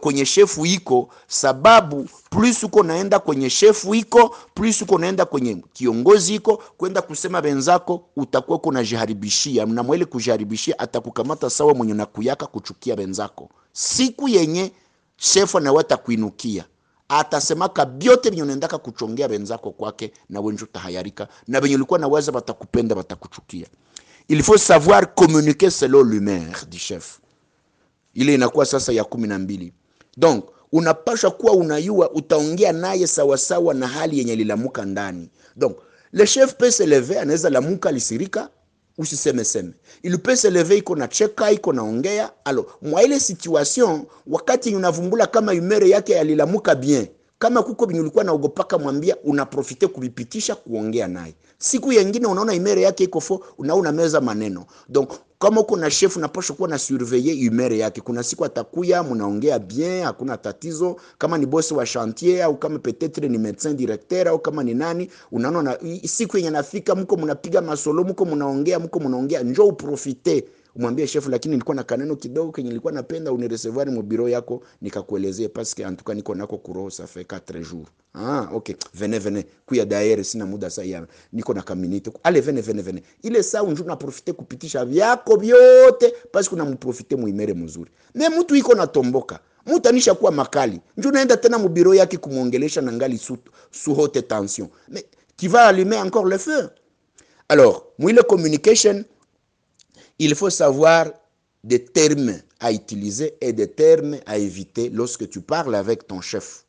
kwenye shefu iko sababu, plus uko naenda kwenye shefu iko plus uko naenda kwenye kiongozi iko kwenda kusema benzako, utakuwa uko najiharibishia na mwele kujiharibishia, atakukamata sawa mwenye nakuyaka kuchukia benzako siku yenye shefu anaweta kuinukia atasemaka byote venye unaendaka kuchongea benzako kwake na wenje utahayarika na venye ulikuwa naweza watakupenda watakuchukia il faut savoir communiquer selon l'humeur du chef ile inakuwa sasa ya kumi na mbili donc unapasha kuwa unayua utaongea naye sawasawa na hali yenye lilamuka ndani donc le chef peut se lever anaweza lamuka lisirika usisemeseme ilipesa leve iko nacheka iko naongea alo mwa ile situation wakati unavumbula kama umere yake alilamuka bien kama kuko binyo ulikuwa naogopaka mwambia unaprofite kubipitisha kuongea naye siku yengine unaona imere yake iko fo una meza maneno donc kama uko na chef unapaswa kuwa na surveiller humeur yake. Kuna siku atakuya, mnaongea bien, hakuna tatizo. Kama ni boss wa chantier au kama peut être ni medecin directeur au kama ni nani, unaona siku yenye nafika, mko mnapiga masolo, mko mnaongea, mko mnaongea, njoo uprofite umwambie shefu lakini nilikuwa na kaneno kidogo kenye nilikuwa napenda unireservoir mu bureau yako nikakuelezea parce que en tout cas niko nako kuroho ça fait 4 jours. Ah, okay, venez venez, kuya daire, sina muda sasa hivi, niko na kaminite, ale venez venez venez. Ile saa unjua na profiter kupitisha vyako vyote, parce que na mu profiter mu imere mzuri. Ne mtu iko na tomboka Mutu anisha kuwa makali njoo naenda tena mubiro yake kumuongelesha na ngali sous sou tension, mais tu vas allumer encore le feu. Alors mwile communication il faut savoir des termes à utiliser et des termes à éviter lorsque tu parles avec ton chef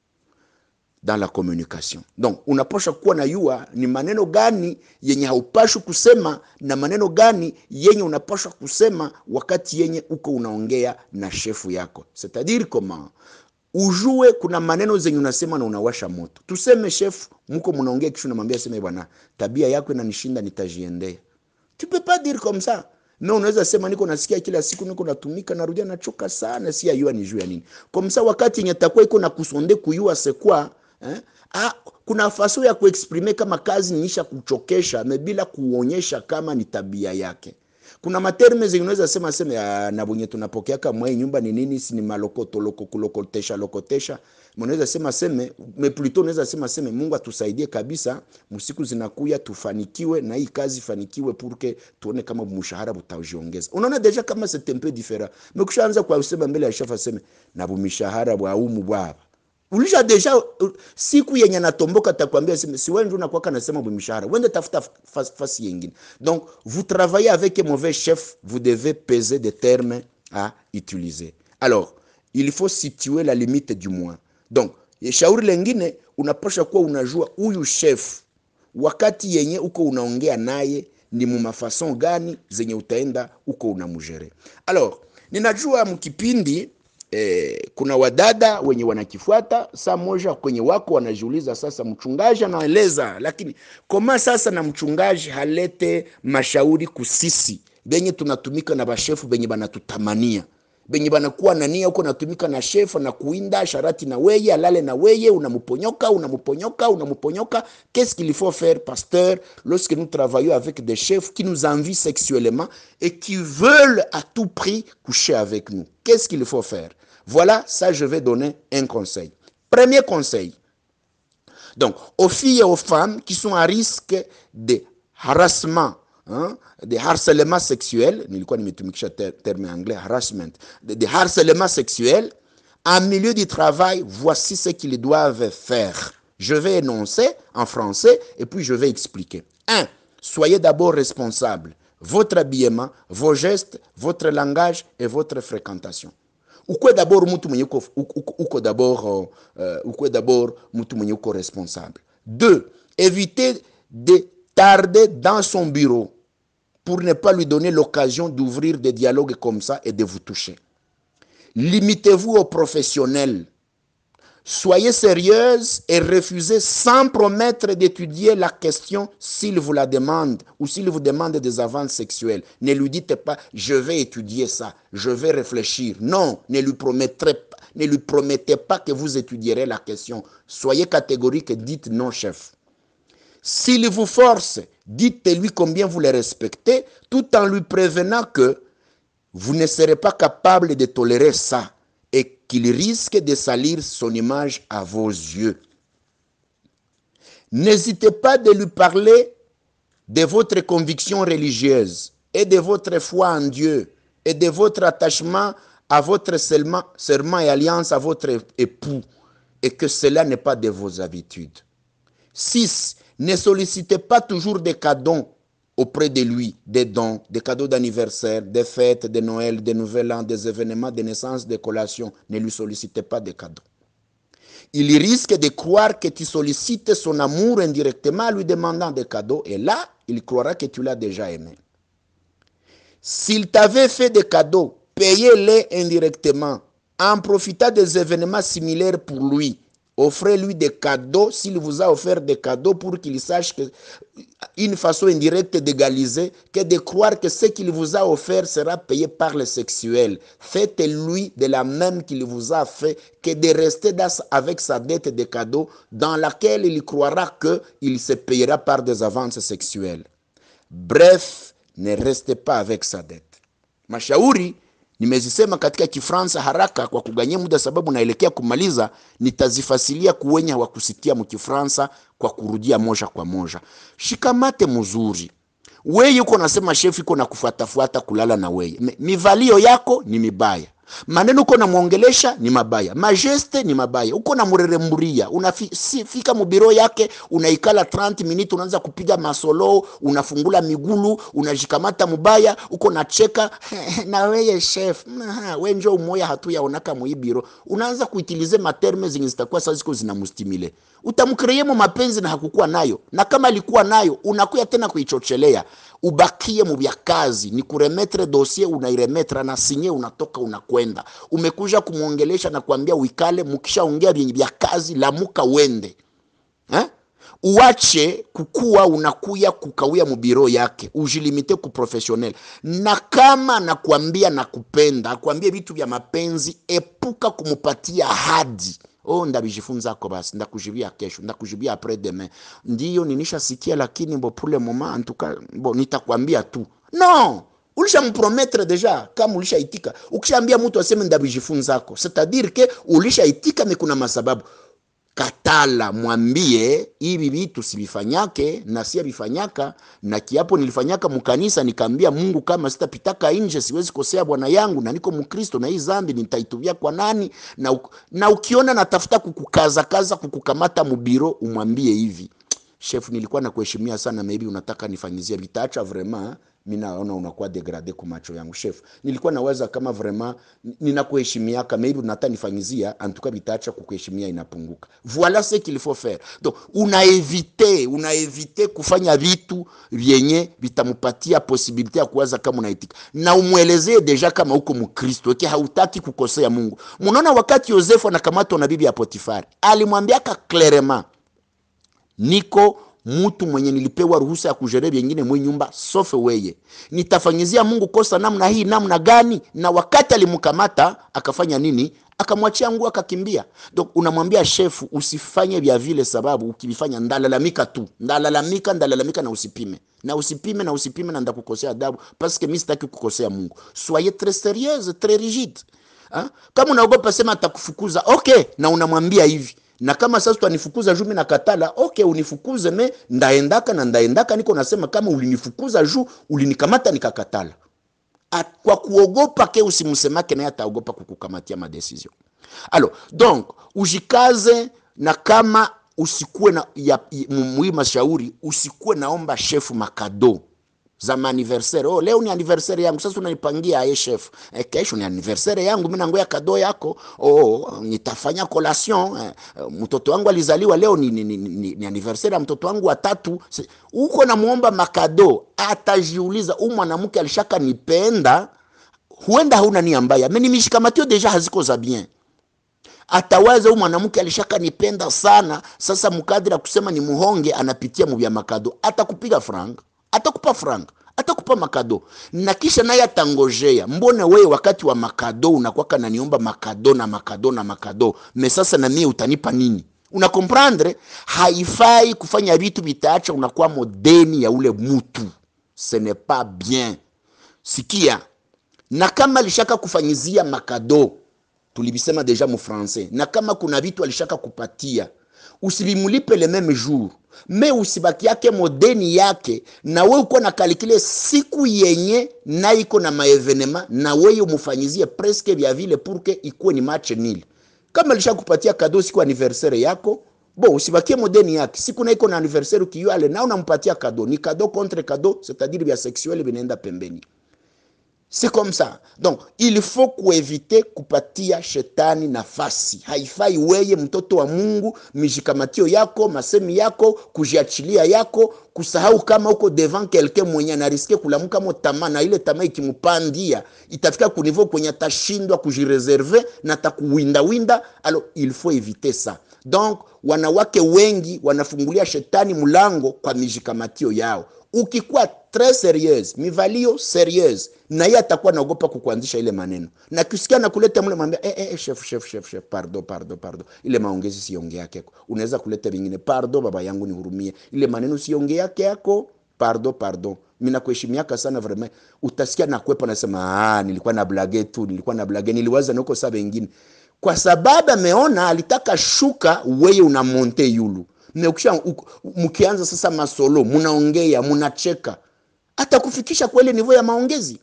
dans la communication. Donc, unaposha kuwa na yua ni maneno gani yenye haupashwi kusema na maneno gani yenye unapashwa kusema wakati yenye uko unaongea na shefu yako. C'est-à-dire comment ujue kuna maneno zenye unasema na unawasha moto. Tuseme chef, mko mnaongea kisha unamwambia sema bwana, tabia yako inanishinda, nitajiendea. Tu peux pas dire comme ça. na unaweza sema niko nasikia kila siku niko natumika narudia nachoka sana, si ayua ni juu ya nini? Kwa msa wakati yenye takuwa iko na kusonde kuyua sekwa eh? Ah, kuna faso ya kuexprime kama kazi niisha kuchokesha mebila bila kuonyesha kama ni tabia yake kuna materme zenye unaweza sema sema na bunye tunapokea kama hii nyumba ni nini, si ni malokoto loko kulokotesha lokotesha. Unaweza sema sema me plutôt unaweza sema sema Mungu atusaidie kabisa, msiku zinakuya tufanikiwe na hii kazi fanikiwe, purke tuone kama mshahara utajiongeza. Unaona deja kama c'est un peu différent, mekushaanza kwa usema mbele ya shafa sema na bumishahara bwa umu bwaba ulisha deja siku yenye natomboka atakwambia sema si wewe ndio unakuwa nasema mshahara wende tafuta fasi yingine. Donc vous travaillez avec un mauvais chef, vous devez peser des termes à utiliser. Alors, il faut situer la limite du moins. Donc, shauri lengine unapasha kuwa unajua huyu chef wakati yenye uko unaongea naye ni mumafason gani zenye utaenda uko unamujere. Alors, ninajua mkipindi eh, kuna wadada wenye wanakifuata saa moja kwenye wako wanajiuliza, sasa mchungaji anaeleza, lakini koma sasa na mchungaji halete mashauri kusisi benye tunatumika na bashefu benye banatutamania qu'est-ce qu'il faut faire pasteur lorsque nous travaillons avec des chefs qui nous envient sexuellement et qui veulent à tout prix coucher avec nous qu'est-ce qu'il faut faire voilà ça je vais donner un conseil premier conseil donc aux filles et aux femmes qui sont à risque de harassement Hein, des harcèlements sexuels, terme anglais harassment, des harcèlements sexuels en milieu du travail, voici ce qu'ils doivent faire. Je vais énoncer en français et puis je vais expliquer. 1. Soyez d'abord responsable. Votre habillement, vos gestes, votre langage et votre fréquentation. quoi d'abord d'abord euh, euh, d'abord responsable. 2. Évitez de tarder dans son bureau pour ne pas lui donner l'occasion d'ouvrir des dialogues comme ça et de vous toucher. Limitez-vous aux professionnels. Soyez sérieuse et refusez sans promettre d'étudier la question s'il vous la demande ou s'il vous demande des avances sexuelles. Ne lui dites pas je vais étudier ça, je vais réfléchir. Non, ne lui ne lui promettez pas que vous étudierez la question. Soyez catégorique et dites non chef. S'il vous force, dites-lui combien vous le respectez, tout en lui prévenant que vous ne serez pas capable de tolérer ça et qu'il risque de salir son image à vos yeux. N'hésitez pas de lui parler de votre conviction religieuse et de votre foi en Dieu et de votre attachement à votre serment et alliance à votre époux et que cela n'est pas de vos habitudes. 6. Ne sollicitez pas toujours des cadeaux auprès de lui, des dons, des cadeaux d'anniversaire, des fêtes, de Noël, des Nouvel An, des événements de naissance, des collations. Ne lui sollicitez pas des cadeaux. Il risque de croire que tu sollicites son amour indirectement en lui demandant des cadeaux et là, il croira que tu l'as déjà aimé. S'il t'avait fait des cadeaux, payez-les indirectement en profitant des événements similaires pour lui Offrez-lui des cadeaux s'il vous a offert des cadeaux pour qu'il sache que une façon indirecte d'égaliser que de croire que ce qu'il vous a offert sera payé par le sexuel. Faites-lui de la même qu'il vous a fait que de rester avec sa dette de cadeaux dans laquelle il croira qu'il se payera par des avances sexuelles. Bref, ne restez pas avec sa dette. Mashauri Nimezisema katika kifransa haraka kwa kuganyia muda, sababu naelekea kumaliza. Nitazifasilia kuwenya wa kusikia mukifaransa kwa kurudia moja kwa moja. Shikamate mzuri weye, uko nasema shefu iko na kufuatafuata kulala na weye, mivalio yako ni mibaya maneno uko namwongelesha ni mabaya, majeste ni mabaya, uko namureremburia, unafika mubiro yake unaikala 30 minutes, unaanza kupiga masolo, unafungula migulu, unajikamata mubaya, uko nacheka na weye chef we njo umoya hatuyaonaka muibiro, unaanza kuitilize materme zenye zitakuwa saa ziko zinamstimile, utamkreemo mapenzi na hakukuwa nayo, na kama alikuwa nayo unakuya tena kuichochelea, ubakie mubyakazi ni kuremetre dossier, unairemetre na sinye, unatoka unakua kwenda. Umekuja kumwongelesha na kuambia uikale, mkishaongea vyenye vya kazi, lamuka uende eh? Uache kukuwa unakuya kukawia mubiro yake, ujilimite kuprofesionel. Na kama nakuambia nakupenda, akuambie vitu vya mapenzi, epuka kumupatia hadi Oh, ndabijifunzako basi, ndakujibia kesho, ndakujibia apres demain. Ndiyo ninishasikia, lakini bo pule moma antuka, bo nitakwambia tu non ulishamprometre deja kama ulishaitika. Ukishaambia mtu aseme ndabijifunzako, setadiri ke ulishaitika mekuna masababu katala, mwambie hivi vitu sivifanyake na si avifanyaka. Na kiapo nilifanyaka mkanisa, nikaambia Mungu kama sitapitaka nje, siwezi kosea Bwana yangu na niko Mkristo, na hii zambi nitaitubia kwa nani? Na, na ukiona natafuta kukukazakaza kukukamata mubiro, umwambie hivi, chef, nilikuwa nakuheshimia sana, maybe unataka nifanyizie vitaacha vraiment mi naona unakuwa degrade ku macho yangu chef. Nilikuwa naweza kama vraiment ninakuheshimiaka maybe unatanifanyizia antuka bitacha kukuheshimia inapunguka. Voila ce qu'il faut faire. Donc unaevite unaevite kufanya vitu vyenye vitamupatia possibility ya kuwaza kama unaitika, na umwelezee deja kama uko Mkristo ke hautaki kukosea Mungu. Munaona wakati Yosefu anakamatwa na bibi ya Potifari alimwambiaka clairement niko mtu mwenye nilipewa ruhusa ya kujerea vyengine mwe nyumba sofe weye, nitafanyizia Mungu kosa namna hii namna gani? Na wakati alimkamata akafanya nini? Akamwachia nguo akakimbia. Donc unamwambia shefu usifanye vya vile, sababu ukivifanya ndalalamika tu, ndalalamika, ndalalamika, na usipime na usipime na usipime, na ndakukosea adabu, parce que mimi sitaki kukosea Mungu. Soyez tres serieuse tres rigide. Ah? Kama unaogopa sema atakufukuza okay, na unamwambia hivi na kama sasa utanifukuza juu mimi nakatala, okay, unifukuze me ndaendaka na ndaendaka, niko nasema kama ulinifukuza juu ulinikamata nikakatala. At, kwa kuogopa ke usimsemake naye ataogopa kukukamatia decision. alo donc ujikaze, na kama usikuwe na mwi mashauri, usikuwe naomba shefu makado za maaniversere. Oh, leo ni anniversary yangu, sasa unanipangia aye chef eh, kesho ni anniversary yangu, mimi nangoya kado yako. Oh, nitafanya collation eh, eh, mtoto wangu alizaliwa leo, ni, ni, ni, ni, ni anniversary ya mtoto wangu wa tatu. Uko namuomba makado, atajiuliza huyu mwanamke alishaka nipenda, huenda hauna nia mbaya, mimi nimeshika matio deja haziko za bien atawaza huyu mwanamke alishaka nipenda sana. Sasa mkadri akusema ni muhonge, anapitia mubya makado, atakupiga frank atakupa franga atakupa makado na kisha naye atangojea. mbone wewe wakati wa makado unakwaka naniomba makado na makado na makado, me sasa na mie utanipa nini? una comprendre haifai kufanya vitu vitaacha unakuwa modeni ya ule mtu ce n'est pas bien. Sikia, na kama alishaka kufanyizia makado, tulibisema deja mu francais, na kama kuna vitu alishaka kupatia usivimulipe le meme jour me usibakiake modeni yake nawe uko na kalikile siku yenye na iko na maevenema na weye umufanyizie preske vya vile purke ikuwe ni mache nili kama lishakupatia kado siku aniversere yako bo usibakie modeni yake siku na iko na aniversere ukiyale na unampatia kado ni kado contre kado setadiri vya seksueli vinaenda pembeni C'est comme ça. Donc il faut kuevite kupatia shetani nafasi. Haifai weye mtoto wa Mungu mishikamatio yako masemi yako kujiachilia yako kusahau kama uko devant quelqu'un mwenye anariske kulamuka mo tama na ile tamaa ikimupandia itafika kunivo kwenye atashindwa kujireserve na winda. Alo, il faut evite ça. Donc wanawake wengi wanafungulia shetani mlango kwa mishikamatio yao ukikuwa très serieuse, mivalio serieuse, na yeye atakuwa naogopa kukuanzisha ile maneno, na kusikia na kuleta mle mwambia eh, eh, eh, chef chef chef chef, pardon pardon pardon ile maongezi siongea yake, yako unaweza kuleta vingine, pardon baba yangu ni hurumie ile maneno siongea yake yako, pardon pardon mimi nakuheshimiaka sana vraiment. Utasikia na kuepa nasema, ah, nilikuwa na blague tu, nilikuwa na blague niliwaza niko saa wengine, kwa sababu ameona alitaka shuka, wewe unamonte yulu mmekisha mkianza sasa masolo, mnaongea mnacheka, hata kufikisha kwele nivo ya maongezi.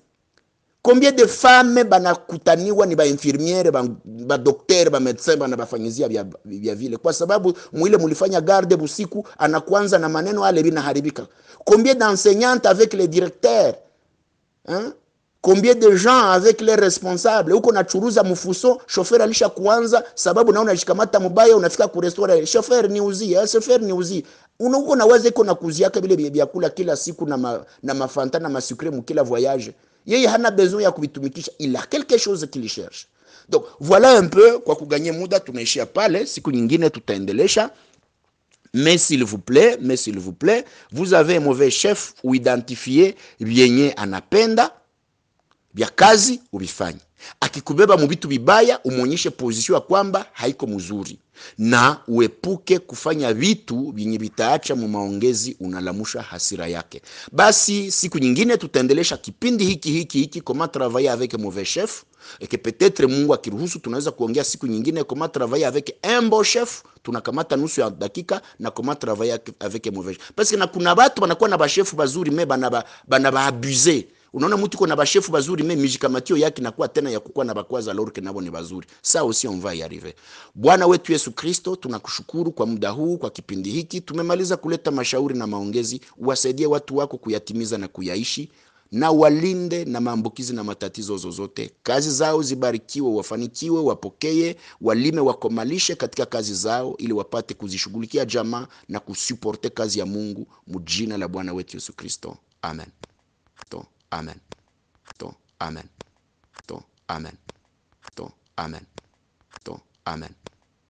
Combien de femme banakutaniwa ni bainfirmiere badoktere bamedecin bana bafanyizia vya, vile, kwa sababu mwile mulifanya garde busiku, anakuanza na maneno ale binaharibika. Combien d'enseignante avec les directeurs hein? Combien de gens avec les responsables huko churuza mfuso, chauffeur alisha kuanza sababu na naona mbaya, mubaya, unafika ku restaurant, shoferi niuzie, eh, shoferi niuzie, unakuwa na wazo iko na kuziaka bile vyakula kila siku na ma, na mafanta na masukre mkila voyage, yeye hana besoin ya kubitumikisha il a quelque chose qu'il cherche. Donc voilà un peu, kwa kuganye muda tumeishia pale, siku nyingine tutaendelesha. Mais s'il vous plaît, mais s'il vous plaît, vous avez un mauvais chef ou identifié, en anapenda vya kazi uvifanye. Akikubeba mu vitu vibaya, umwonyeshe pozisio ya kwamba haiko mzuri, na uepuke kufanya vitu vyenye vitaacha mu maongezi unalamusha hasira yake. Basi siku nyingine tutaendelesha kipindi hiki hiki hiki koma travailler avec mauvais chef eke peut-etre, Mungu akiruhusu, tunaweza kuongea siku nyingine koma travailler avec un bon chef. Tunakamata nusu ya dakika na koma travailler avec mauvais chef, parce que na kuna watu wanakuwa na bashefu bazuri me bana ba abuse Unaona mtu kuna bashefu bazuri, mimi mjika matio yake inakuwa tena ya kukua na bakwaza lorke nabo ni bazuri. Sawa, sio mvaa yarive. Bwana wetu Yesu Kristo, tunakushukuru kwa muda huu, kwa kipindi hiki tumemaliza kuleta mashauri na maongezi. Uwasaidie watu wako kuyatimiza na kuyaishi na walinde na maambukizi na matatizo zozote. Kazi zao zibarikiwe, wafanikiwe, wapokee, walime, wakomalishe katika kazi zao, ili wapate kuzishughulikia jamaa na kusuporte kazi ya Mungu, mujina la Bwana wetu Yesu Kristo, amen. Amen. To, amen. To, amen. To, amen. To, amen.